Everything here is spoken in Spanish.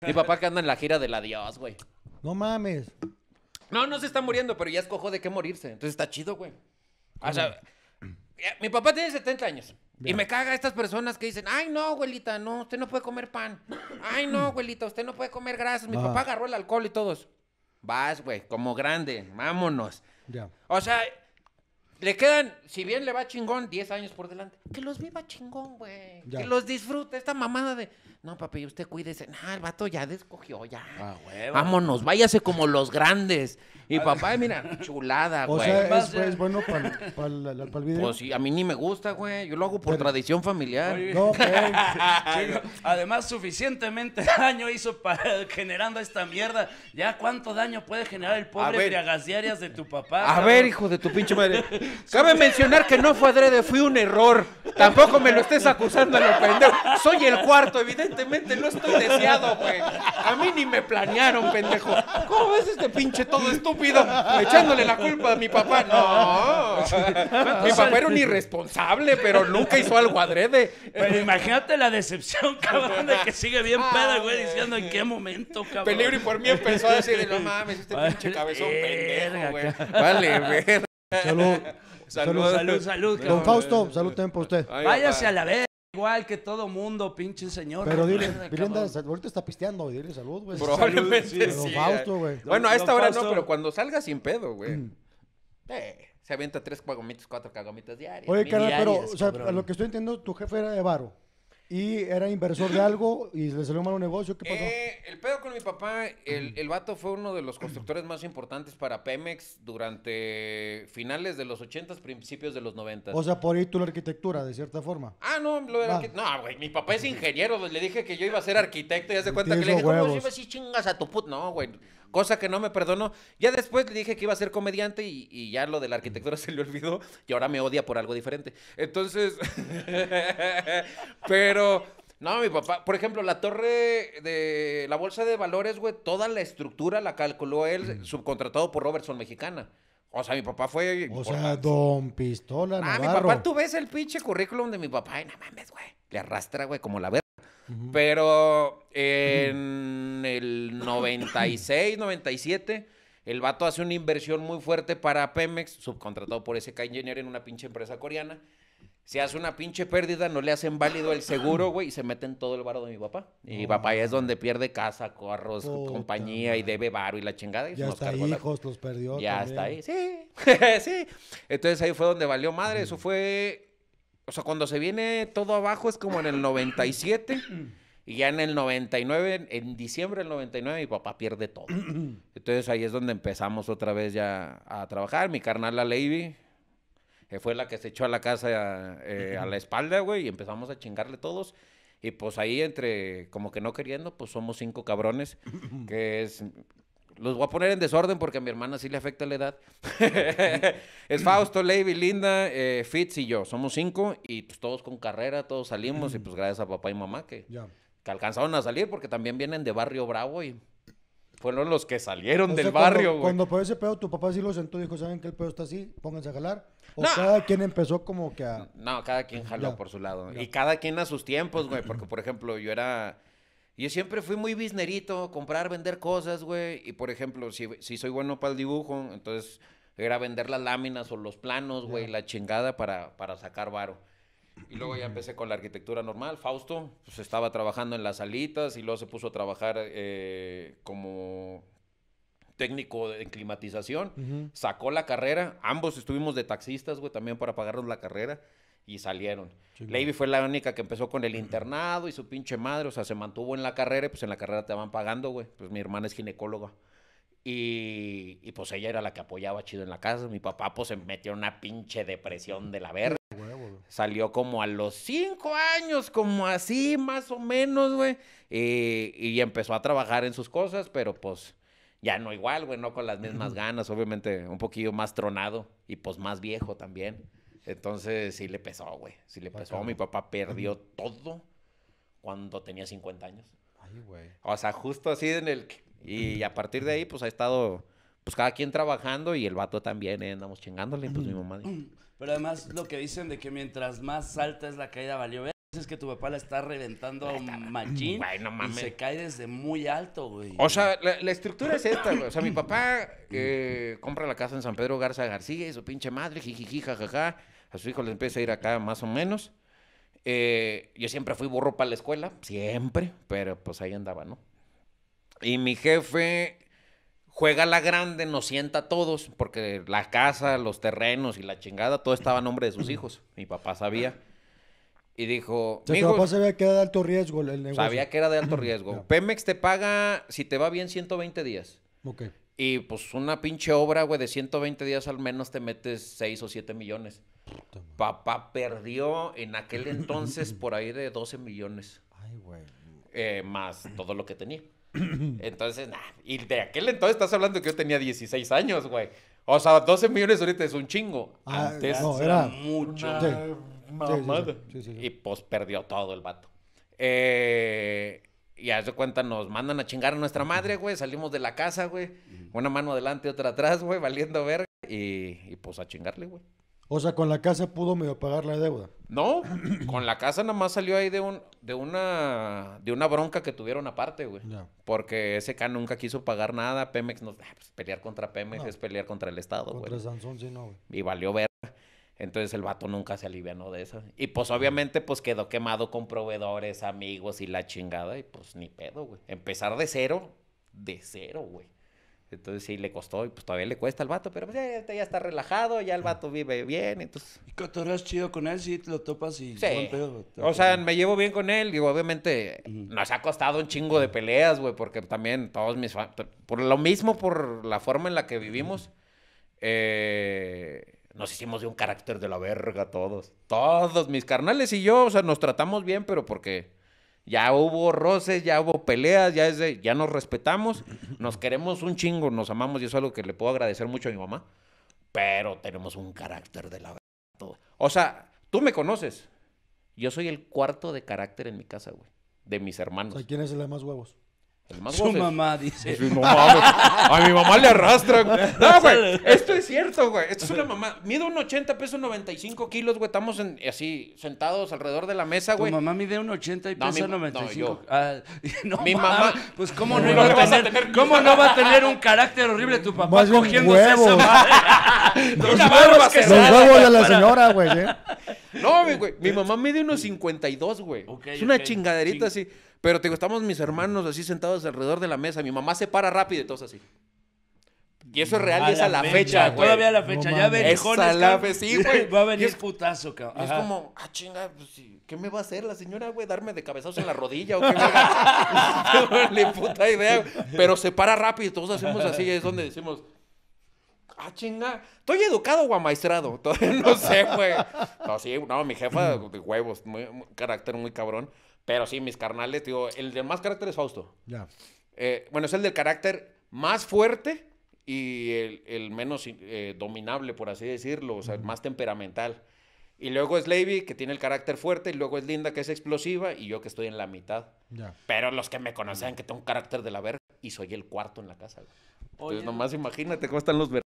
Mi papá que anda en la gira de la adiós, güey. No mames. No, no se está muriendo, pero ya cojo de qué morirse. Entonces está chido, güey. O sea, mi papá tiene 70 años. Y me caga estas personas que dicen, ay no, abuelita, no, usted no puede comer pan. Ay no, abuelita, usted no puede comer grasas. Mi papá agarró el alcohol y todos. Vas, güey, como grande, vámonos. Ya. O sea, le quedan, si bien le va chingón, 10 años por delante. Que los viva chingón, güey. Que los disfrute esta mamada de, no, papi, usted cuídese. No, el vato ya descogió, ya. Vámonos, váyase como los grandes. Y papá, mira, chulada, güey. O sea, es, bueno para el, video. Pues sí, a mí ni me gusta, güey. Yo lo hago por tradición familiar. No, pues. güey. Además, suficientemente daño hizo para generando esta mierda. Ya cuánto daño puede generar el pobre Briagas diarias de tu papá. A ver, hijo de tu pinche madre. Cabe mencionar que no fue adrede, fui un error. Tampoco me lo estés acusando a los Soy el cuarto, evidentemente no estoy deseado, güey. A mí ni me planearon, pendejo. ¿Cómo ves este pinche todo estúpido? Echándole la culpa a mi papá. No. Mi papá era un irresponsable, pero nunca hizo algo adrede. Pero imagínate la decepción, cabrón, de que sigue bien ah, peda, güey, diciendo en qué momento, cabrón. Peligro y por mí empezó a decir, no mames, este pinche cabezón pendejo, güey. Vale, ver. Salud. Salud, salud, salud. Don Fausto, salud también para usted. Váyase a la vez igual que todo mundo, pinche señor. Pero dile, Brenda, ahorita está pisteando, dile salud, güey. Probablemente sí. Eh. güey. Bueno, a esta hora no, pero cuando salga sin pedo, güey. Mm. Eh, se avienta tres cagomitos, cuatro cagomitas diarias. Oye, carnal, pero, o sea, lo que estoy entendiendo, tu jefe era de y era inversor de algo y le salió mal un negocio. ¿Qué pasó? Eh, el pedo con mi papá, el, el vato fue uno de los constructores más importantes para Pemex durante finales de los 80 principios de los 90 O sea, por ahí tú la arquitectura, de cierta forma. Ah, no, No, güey, mi papá es ingeniero, le dije que yo iba a ser arquitecto y hace cuenta que le dije, no, chingas a tu put? No, güey cosa que no me perdonó. Ya después le dije que iba a ser comediante y, ya lo de la arquitectura se le olvidó y ahora me odia por algo diferente. Entonces, pero... No, mi papá, por ejemplo, la torre de la bolsa de valores, güey, toda la estructura la calculó él, subcontratado por Robertson Mexicana. O sea, mi papá fue. O sea, don Pistola. Ah, mi papá, tú ves el pinche currículum de mi papá. Ay, no mames, güey. Le arrastra, güey, como la verga. Pero en el 96, 97, el vato hace una inversión muy fuerte para Pemex, subcontratado por SK Engineer en una pinche empresa coreana. Se hace una pinche pérdida, no le hacen válido el seguro, güey, y se mete en todo el varo de mi papá. Y papá es donde pierde casa, corros, compañía, y debe varo y la chingada. Y ya Ya está ahí, sí. sí. Entonces ahí fue donde valió madre. Eso fue o sea, cuando se viene todo abajo es como en el 97. Y ya en el 99, en diciembre del 99, mi papá pierde todo. Entonces ahí es donde empezamos otra vez ya a trabajar. Mi carnal, la Lady, que eh, fue la que se echó a la casa eh, a la espalda, güey, y empezamos a chingarle todos. Y pues ahí entre, como que no queriendo, pues somos cinco cabrones, que es los voy a poner en desorden porque a mi hermana sí le afecta la edad. es Fausto, Lady, Linda, eh, Fitz y yo. Somos cinco y pues, todos con carrera, todos salimos y pues gracias a papá y mamá que, alcanzaron a salir porque también vienen de Barrio Bravo y fueron los que salieron del barrio, Cuando fue ese pedo, tu papá sí lo sentó y dijo, ¿saben que el pedo está así? Pónganse a jalar. O cada quien empezó como que a... No, cada quien jaló por su lado. Y cada quien a sus tiempos, güey. Porque, por ejemplo, yo era yo siempre fui muy biznerito, comprar, vender cosas, güey. Y por ejemplo, si, soy bueno para el dibujo, entonces era vender las láminas o los planos, güey, la chingada para, sacar varo. Y luego ya empecé con la arquitectura normal. Fausto, pues estaba trabajando en las salitas y luego se puso a trabajar eh, como técnico en climatización. Sacó la carrera. Ambos estuvimos de taxistas, güey, también para pagarnos la carrera y salieron. lady fue la única que empezó con el internado y su pinche madre, o sea, se mantuvo en la carrera y pues en la carrera te van pagando, güey. Pues mi hermana es ginecóloga. Y, pues ella era la que apoyaba chido en la casa. Mi papá pues se metió en una pinche depresión de la verga. Salió como a los cinco años, como así, más o menos, güey. Y, eh, y empezó a trabajar en sus cosas, pero pues ya no igual, güey, no con las mismas ganas, obviamente un poquillo más tronado y pues más viejo también. Entonces sí le pesó, güey. Sí le ah, pesó. Mi papá perdió todo cuando tenía 50 años. Ay, güey. O sea, justo así en el... Y a partir de ahí, pues ha estado, pues cada quien trabajando y el vato también, ¿eh? andamos chingándole, pues mi mamá. Pero además lo que dicen de que mientras más alta es la caída, valió Es que tu papá la está reventando machín y se cae desde muy alto, güey. O sea, la, estructura es esta, güey. O sea, mi papá eh, compra la casa en San Pedro Garza García y su pinche madre, jijiji, jajaja a su hijo le empieza a ir acá más o menos. Eh, yo siempre fui burro para la escuela, siempre, pero pues ahí andaba, ¿no? Y mi jefe juega la grande, nos sienta a todos, porque la casa, los terrenos y la chingada, todo estaba a nombre de sus hijos. Mi papá sabía. Y dijo. mi papá sabía que era de alto riesgo el negocio. Sabía que era de alto riesgo. Pemex te paga, si te va bien, 120 días. Ok. Y pues una pinche obra, güey, de 120 días al menos te metes 6 o 7 millones. Papá perdió en aquel entonces por ahí de 12 millones. Ay, güey. Eh, más todo lo que tenía. Entonces, Y de aquel entonces estás hablando que yo tenía 16 años, güey. O sea, 12 millones ahorita es un chingo. Ah, Antes era mucho. Mamada. y pues perdió todo el vato. Eh, y a eso cuenta, nos mandan a chingar a nuestra madre, güey. Salimos de la casa, güey. Una mano adelante, otra atrás, güey, valiendo verga. y pues a chingarle, güey. O sea, con la casa pudo medio pagar la deuda. No, con la casa nada más salió ahí de un, de una, de una bronca que tuvieron aparte, güey. Porque Porque SK nunca quiso pagar nada, Pemex no, ah, pues, pelear contra Pemex es pelear contra el Estado, güey. Contra Sansón, sí no, güey. Y valió ver. Entonces el vato nunca se alivianó de eso. Y pues obviamente pues quedó quemado con proveedores, amigos y la chingada. Y pues ni pedo, güey. Empezar de cero, de cero, güey. Entonces sí le costó y pues todavía le cuesta al vato, pero pues, ya, está relajado, ya el ah. vato vive bien, entonces... Y cotorreas chido con él, sí, te lo topas y... Sí. o sea, me llevo bien con él, y obviamente nos ha costado un chingo de peleas, güey, porque también todos mis... Por lo mismo, por la forma en la que vivimos, eh, nos hicimos de un carácter de la verga todos. Todos mis carnales y yo, o sea, nos tratamos bien, pero porque ya hubo roces, ya hubo peleas, ya, ya nos respetamos, nos queremos un chingo, nos amamos y eso es algo que le puedo agradecer mucho a mi mamá, pero tenemos un carácter de la verdad. O sea, tú me conoces. Yo soy el cuarto de carácter en mi casa, güey, de mis hermanos. ¿A ¿quién es el de más huevos? Su mamá dice. a mi mamá le arrastra, No, güey. Esto es cierto, güey. Esto es una mamá. Mide un 80, pesos 95 kilos, güey. Estamos así sentados alrededor de la mesa, güey. Mi mamá mide un 80 y peso 95. Ah, no, mi mamá. Pues cómo no, iba a tener, ¿Cómo no va a tener un carácter horrible tu papá Más cogiéndose huevos. Los huevos de la señora, güey. No, güey. Mi mamá mide unos 52, güey. es una chingaderita así. Pero te digo, estamos mis hermanos así sentados alrededor de la mesa. Mi mamá se para rápido y todos así. Y eso es real y es a la fecha, güey. Todavía a la fecha. ya ven, Es a la fecha, sí, güey. Va a venir es, putazo, cabrón. Es como, ah, chinga, pues, ¿qué me va a hacer la señora, güey? ¿Darme de cabezazos en la rodilla o qué me Ni puta idea. Pero se para rápido y todos hacemos así. Es donde decimos, ah, chinga, ¿estoy educado o amaestrado? no sé, güey. No, sí, no, mi jefa de huevos, muy, carácter muy cabrón. Pero sí, mis carnales, digo, el de más carácter es Fausto. Ya. Eh, bueno, es el del carácter más fuerte y el, menos eh, dominable, por así decirlo, o sea, más temperamental. Y luego es Levy, que tiene el carácter fuerte, y luego es Linda, que es explosiva, y yo que estoy en la mitad. Pero los que me conocen que tengo un carácter de la verga, y soy el cuarto en la casa. Entonces, nomás imagínate cómo están los